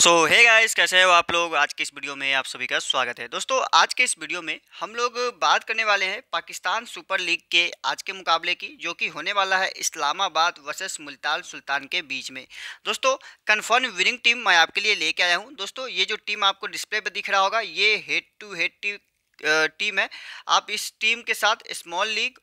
सो hey guys कैसे हो आप लोग आज के इस वीडियो में आप सभी का स्वागत है दोस्तों आज के इस वीडियो में हम लोग बात करने वाले हैं पाकिस्तान सुपर लीग के आज के मुकाबले की जो कि होने वाला है इस्लामाबाद वर्सेस मुल्तान सुल्तान के बीच में दोस्तों कन्फर्म विनिंग टीम मैं आपके लिए लेके आया हूं दोस्तों ये जो टीम आपको डिस्प्ले पर दिख रहा होगा ये हेड टू हेड टीम है आप इस टीम के साथ स्मॉल लीग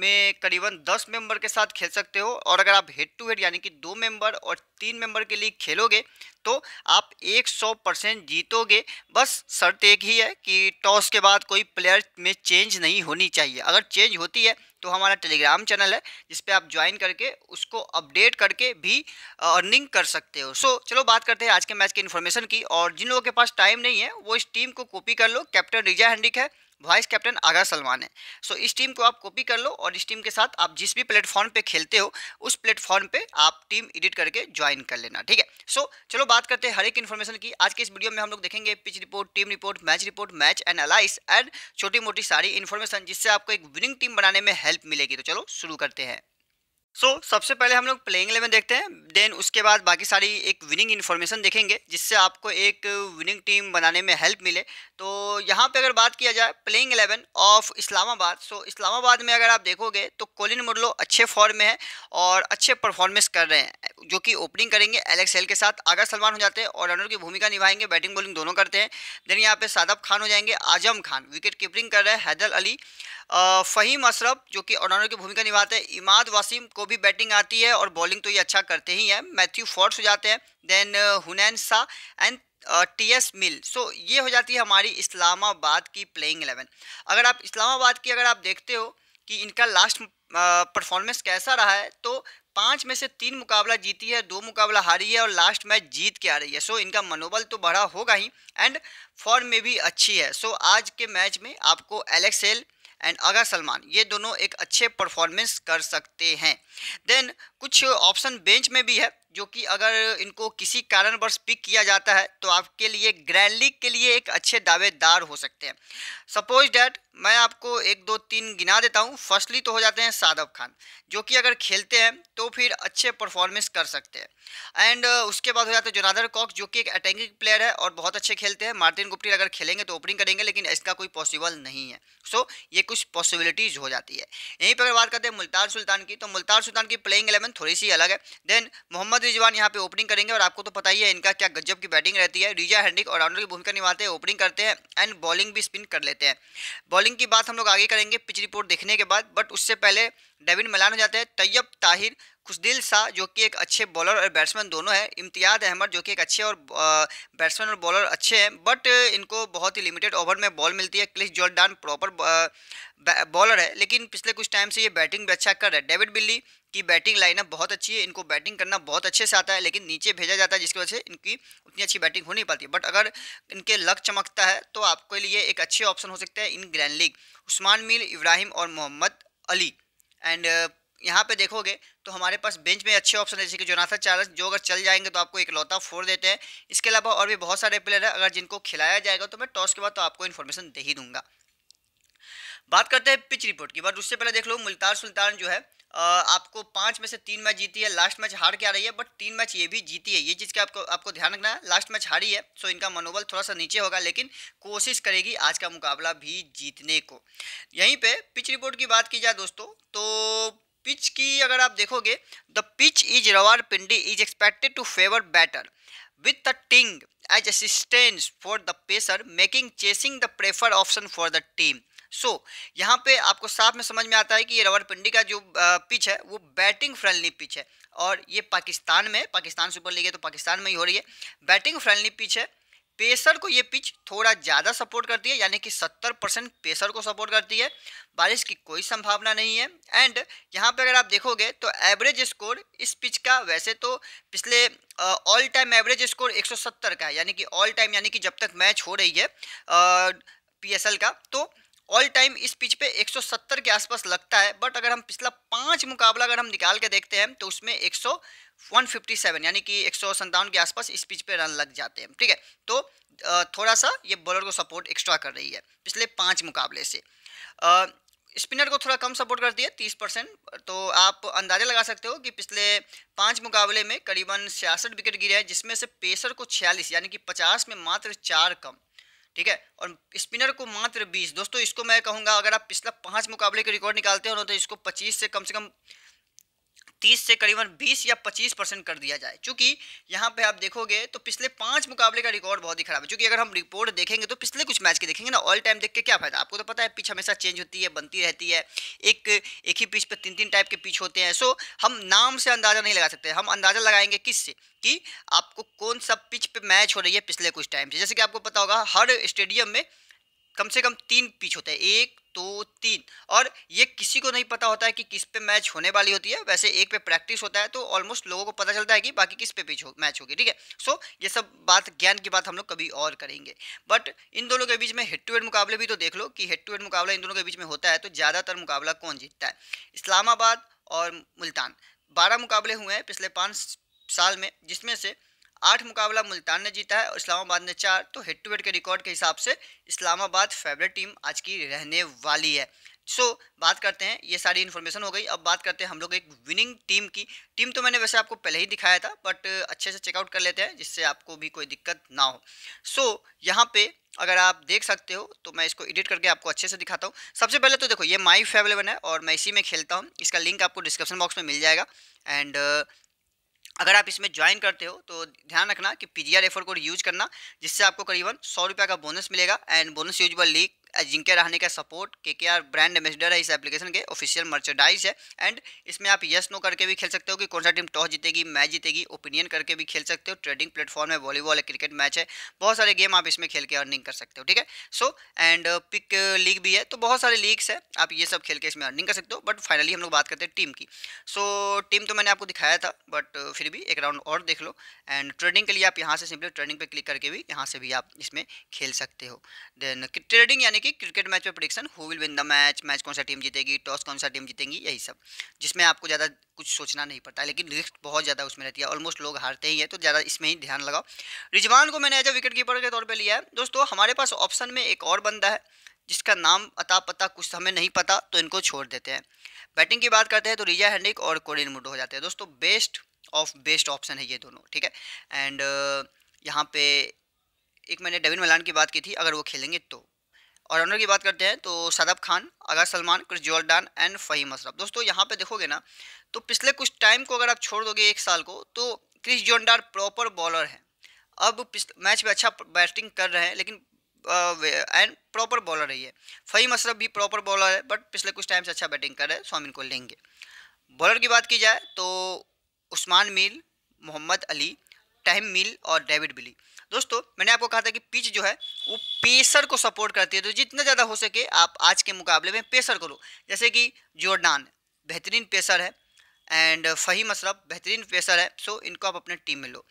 में करीबन 10 मेंबर के साथ खेल सकते हो और अगर आप हेड टू हेड यानी कि दो मेंबर और तीन मेंबर के लिए खेलोगे तो आप 100 परसेंट जीतोगे बस शर्त एक ही है कि टॉस के बाद कोई प्लेयर में चेंज नहीं होनी चाहिए अगर चेंज होती है तो हमारा टेलीग्राम चैनल है जिस आप ज्वाइन करके उसको अपडेट करके भी अर्निंग कर सकते हो सो so, चलो बात करते हैं आज के मैच की इन्फॉर्मेशन की और जिन लोगों के पास टाइम नहीं है वो इस टीम को कॉपी कर लो कैप्टन रिजा हैंडिक है वाइस कैप्टन आगा सलमान है सो इस टीम को आप कॉपी कर लो और इस टीम के साथ आप जिस भी प्लेटफॉर्म पे खेलते हो उस प्लेटफॉर्म पे आप टीम एडिट करके ज्वाइन कर लेना ठीक है सो चलो बात करते हैं हर एक इन्फॉर्मेशन की आज के इस वीडियो में हम लोग देखेंगे pitch report team report match report match analyse and छोटी मोटी सारी इन्फॉर्मेशन जिससे आपको एक विनिंग टीम बनाने में हेल्प मिलेगी तो चलो शुरू करते हैं सो so, सबसे पहले हम लोग प्लेइंग इलेवन देखते हैं देन उसके बाद बाकी सारी एक विनिंग इन्फॉर्मेशन देखेंगे जिससे आपको एक विनिंग टीम बनाने में हेल्प मिले तो यहाँ पे अगर बात किया जाए playing eleven of Islamabad so so, Islamabad में अगर आप देखोगे तो कोलिन मुरलो अच्छे फॉर्म में है और अच्छे परफॉर्मेंस कर रहे हैं जो कि ओपनिंग करेंगे एलेक्स हेल के साथ आगर सलमान हो जाते हैं और रनर की भूमिका निभाएंगे बैटिंग बॉलिंग दोनों करते हैं देन यहाँ पे सादब खान हो जाएंगे आजम खान विकेट कीपरिंग कर रहे हैं हैदर अली फ़हीम अशरफ जो कि ऑनर की भूमिका निभाते हैं इमाद वसीम को को भी बैटिंग आती है और बॉलिंग तो ये अच्छा करते ही हैं मैथ्यू फोर्ट्स हो जाते हैं then Hunain Shah and T S Mill so ये हो जाती है हमारी इस्लामाबाद की प्लेइंग एलेवन अगर आप इस्लामाबाद की अगर आप देखते हो कि इनका लास्ट परफॉर्मेंस कैसा रहा है तो पाँच में से तीन मुकाबला जीती है दो मुकाबला हारी है और लास्ट मैच जीत के आ रही है सो so, इनका मनोबल तो बढ़ा होगा ही एंड फॉर्म में भी अच्छी है सो so, आज के मैच में आपको Alex Hales and Agha Salman ये दोनों एक अच्छे परफॉर्मेंस कर सकते हैं देन कुछ ऑप्शन बेंच में भी है जो कि अगर इनको किसी कारणवश पिक किया जाता है तो आपके लिए ग्रैंड लीग के लिए एक अच्छे दावेदार हो सकते हैं सपोज डैट मैं आपको एक दो तीन गिना देता हूँ फर्स्टली तो हो जाते हैं सादब खान जो कि अगर खेलते हैं तो फिर अच्छे परफॉर्मेंस कर सकते हैं एंड उसके बाद हो जाते हैं जोनादर कॉक जो कि एक अटैकिंग प्लेयर है और बहुत अच्छे खेलते हैं मार्टिन गुप्टी अगर खेलेंगे तो ओपनिंग करेंगे लेकिन इसका कोई पॉसिबल नहीं है सो so, ये कुछ पॉसिबिलिटीज़ हो जाती है यहीं पर अगर बात करते हैं मुल्तान सुल्तान की तो मुल्तान सुल्तान की प्लेइंग एलेवन थोड़ी सी अलग है देन मोहम्मद रिजवान यहाँ पे ओपनिंग करेंगे और आपको तो पता ही है इनका क्या गजब की बैटिंग रहती है रिजा हैंडिक और राउंडर की भूमिका निभाते हैं ओपनिंग करते हैं एंड बॉलिंग भी स्पिन कर लेते हैं बॉलिंग की बात हम लोग आगे करेंगे पिच रिपोर्ट देखने के बाद बट उससे पहले डेविन मिलान हो जाते हैं तैयब ताहिर खुशदिल शाह जो कि एक अच्छे बॉलर और बैट्समैन दोनों हैं इम्तियाज़ अहमद जो कि एक अच्छे और बैट्समैन और बॉलर अच्छे हैं बट इनको बहुत ही लिमिटेड ओवर में बॉल मिलती है क्लिस जॉर्डान प्रॉपर बॉलर है लेकिन पिछले कुछ टाइम से ये बैटिंग भी अच्छा कर रहा है डेविड बिल्ली की बैटिंग लाइनअप बहुत अच्छी है इनको बैटिंग करना बहुत अच्छे से आता है लेकिन नीचे भेजा जाता है जिसकी वजह से इनकी उतनी अच्छी बैटिंग हो नहीं पाती बट अगर इनके लक चमकता है तो आपके लिए एक अच्छे ऑप्शन हो सकते हैं इन ग्रैंड लीग उस्मान मिल इब्राहिम और मोहम्मद अली एंड uh, यहाँ पे देखोगे तो हमारे पास बेंच में अच्छे ऑप्शन है जैसे कि जोनाथन चार्ल्स जो अगर चल जाएंगे तो आपको एक लौता फोर देते हैं इसके अलावा और भी बहुत सारे प्लेयर हैं अगर जिनको खिलाया जाएगा तो मैं टॉस के बाद तो आपको इन्फॉर्मेशन दे ही दूंगा बात करते हैं पिच रिपोर्ट की बात उससे पहले देख लो मुल्तान सुल्तान जो है आपको पाँच में से तीन मैच जीती है लास्ट मैच हार के आ रही है बट तीन मैच ये भी जीती है ये चीज़ का आपको आपको ध्यान रखना है लास्ट मैच हारी है सो तो इनका मनोबल थोड़ा सा नीचे होगा लेकिन कोशिश करेगी आज का मुकाबला भी जीतने को यहीं पे पिच रिपोर्ट की बात की जाए दोस्तों तो पिच की अगर आप देखोगे the pitch is Rawalpindi is expected to favour batter with the tinge edge assistance for the pacer making chasing the prefer option for the team so so, यहाँ पे आपको साफ में समझ में आता है कि ये रवरपिंडी का जो पिच है वो बैटिंग फ्रेंडली पिच है और ये पाकिस्तान में पाकिस्तान सुपर लीग है तो पाकिस्तान में ही हो रही है बैटिंग फ्रेंडली पिच है पेसर को ये पिच थोड़ा ज़्यादा सपोर्ट करती है यानी कि 70 परसेंट पेसर को सपोर्ट करती है बारिश की कोई संभावना नहीं है एंड यहाँ पे अगर आप देखोगे तो एवरेज स्कोर इस पिच का वैसे तो पिछले ऑल टाइम एवरेज स्कोर 170 का है यानी कि ऑल टाइम यानी कि जब तक मैच हो रही है पीएसएल का तो ऑल टाइम इस पिच पे 170 के आसपास लगता है बट अगर हम पिछला पांच मुकाबला अगर हम निकाल के देखते हैं तो उसमें 100 157 यानी कि एक के आसपास इस पिच पे रन लग जाते हैं ठीक है तो थोड़ा सा ये बॉलर को सपोर्ट एक्स्ट्रा कर रही है पिछले पाँच मुकाबले से स्पिनर को थोड़ा कम सपोर्ट करती है तीस परसेंट तो आप अंदाजा लगा सकते हो कि पिछले पाँच मुकाबले में करीबन छियासठ विकेट गिरे हैं जिसमें से पेसर को छियालीस यानी कि पचास में मात्र चार कम ठीक है और स्पिनर को मात्र बीस दोस्तों इसको मैं कहूँगा अगर आप पिछला पाँच मुकाबले के रिकॉर्ड निकालते हो ना तो इसको पच्चीस से कम से कम 30 से करीबन 20 या 25 परसेंट कर दिया जाए चूंकि यहाँ पे आप देखोगे तो पिछले पांच मुकाबले का रिकॉर्ड बहुत ही खराब है चूंकि अगर हम रिपोर्ट देखेंगे तो पिछले कुछ मैच के देखेंगे ना ऑल टाइम देख के क्या फायदा आपको तो पता है पिच हमेशा चेंज होती है बनती रहती है एक एक ही पिच पर तीन तीन टाइप के पिच होते हैं सो हम नाम से अंदाज़ा नहीं लगा सकते हम अंदाज़ा लगाएंगे किससे कि आपको कौन सा पिच पर मैच हो रही है पिछले कुछ टाइम से जैसे कि आपको पता होगा हर स्टेडियम में कम से कम तीन पिच होते हैं एक दो तीन और ये किसी को नहीं पता होता है कि किस पे मैच होने वाली होती है वैसे एक पे प्रैक्टिस होता है तो ऑलमोस्ट लोगों को पता चलता है कि बाकी किस पे पिच हो मैच होगी ठीक है सो ये सब बात ज्ञान की बात हम लोग कभी और करेंगे बट इन दोनों के बीच में हेड टू हेड मुकाबले भी तो देख लो कि हेड टू हेड मुकाबला इन दोनों के बीच में होता है तो ज़्यादातर मुकाबला कौन जीतता है इस्लामाबाद और मुल्तान बारह मुकाबले हुए हैं पिछले पाँच साल में जिसमें से आठ मुकाबला मुल्तान ने जीता है और इस्लामाबाद ने चार तो हेड टू हेड के रिकॉर्ड के हिसाब से इस्लामाबाद फेवरेट टीम आज की रहने वाली है सो so, बात करते हैं ये सारी इन्फॉर्मेशन हो गई अब बात करते हैं हम लोग एक विनिंग टीम की टीम तो मैंने वैसे आपको पहले ही दिखाया था बट अच्छे से चेकआउट कर लेते हैं जिससे आपको भी कोई दिक्कत ना हो सो so, यहाँ पे अगर आप देख सकते हो तो मैं इसको एडिट करके आपको अच्छे से दिखाता हूँ सबसे पहले तो देखो ये माई फेवलेवन है और मैं इसी में खेलता हूँ इसका लिंक आपको डिस्क्रिप्शन बॉक्स में मिल जाएगा एंड अगर आप इसमें ज्वाइन करते हो तो ध्यान रखना कि P G R refer code use करना जिससे आपको करीबन सौ रुपये का बोनस मिलेगा एंड बोनस यूजबल लीक अजिंक्य रहने का सपोर्ट के के आर ब्रांड एम्बेसडर है इस एप्लीकेशन के ऑफिशियल मर्चेंडाइज है एंड इसमें आप यस नो करके भी खेल सकते हो कि कौन सा टीम टॉस जीतेगी मैच जीतेगी ओपिनियन करके भी खेल सकते हो ट्रेडिंग प्लेटफॉर्म है वॉलीबॉल है क्रिकेट मैच है बहुत सारे गेम आप इसमें खेल के अर्निंग कर सकते हो ठीक है सो एंड पिक लीग भी है तो बहुत सारे लीग्स है आप ये सब खेल के इसमें अर्निंग कर सकते हो बट फाइनली हम लोग बात करते हैं टीम की सो टीम तो मैंने आपको दिखाया था बट फिर भी एक राउंड और देख लो एंड ट्रेडिंग के लिए आप यहाँ से सिंपली ट्रेडिंग पर क्लिक करके भी यहाँ से भी आप इसमें खेल सकते हो देन ट्रेडिंग यानी कि क्रिकेट मैच में prediction who will win the match match कौन सा टीम जीतेगी टॉस कौन सा टीम जीतेगी यही सब जिसमें आपको ज़्यादा कुछ सोचना नहीं पड़ता लेकिन रिस्क बहुत ज़्यादा उसमें रहती है ऑलमोस्ट लोग हारते ही है तो ज़्यादा इसमें ही ध्यान लगाओ रिजवान को मैंने एज अ विकेट कीपर के तौर पर लिया है दोस्तों हमारे पास ऑप्शन में एक और बंदा है जिसका नाम अता पता कुछ हमें नहीं पता तो इनको छोड़ देते हैं बैटिंग की बात करते हैं तो रिजा हैंडिक और कोरिन मुडो हो जाते हैं दोस्तों बेस्ट ऑफ बेस्ट ऑप्शन है ये दोनों ठीक है एंड यहाँ पे एक मैंने डेविन मलान की बात की थी अगर वो खेलेंगे तो और रनर की बात करते हैं तो शादाब खान अगर Salman Chris Jordan and Faheem Ashraf दोस्तों यहाँ पे देखोगे ना तो पिछले कुछ टाइम को अगर आप छोड़ दोगे एक साल को तो क्रिस जॉर्डान प्रॉपर बॉलर हैं अब मैच में अच्छा बैटिंग कर रहे हैं लेकिन एंड प्रॉपर बॉलर है फ़ही फ़हीम अशरफ भी प्रॉपर बॉलर है बट पिछले कुछ टाइम से अच्छा बैटिंग कर रहे हैं स्वामिन को लेंगे बॉलर की बात की जाए तो उस्मान मील मोहम्मद अली टाइम मिल और डेविड बिली दोस्तों मैंने आपको कहा था कि पिच जो है वो पेसर को सपोर्ट करती है तो जितना ज़्यादा हो सके आप आज के मुकाबले में पेसर को लो जैसे कि जोरडान बेहतरीन पेसर है एंड फहीम अशरफ बेहतरीन पेसर है सो इनको आप अपने टीम में लो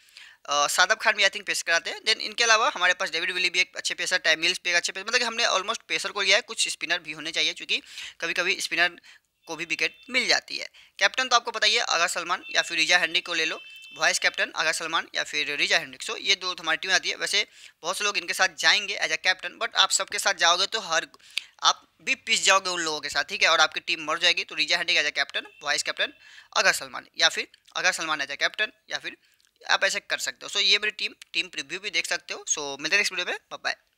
सादब खान भी आई थिंक पेश कराते हैं देन इनके अलावा हमारे पास डेविड विली भी एक अच्छे पेसर टाइम मिल्स भी एक अच्छे पेसर मतलब कि हमने ऑलमोस्ट पेसर को लिया है कुछ स्पिनर भी होने चाहिए क्योंकि कभी कभी स्पिनर को भी विकेट मिल जाती है कैप्टन तो आपको बताइए अगर सलमान या फिर रिजा हैंडी को ले लो वाइस कैप्टन आगा सलमान या फिर रिजा सो ये दो हमारी टीम आती है वैसे बहुत से लोग इनके साथ जाएंगे एज अ कैप्टन बट आप सबके साथ जाओगे तो हर आप भी पिस जाओगे उन लोगों के साथ ठीक है और आपकी टीम मर जाएगी तो Reeza Hendricks as a captain vice captain अगर सलमान या फिर अगर सलमान एज अ कैप्टन या फिर आप ऐसे कर सकते हो सो ये मेरी टीम टीम प्रिव्यू भी देख सकते हो सो मिलते नेक्स्ट वीडियो में बाय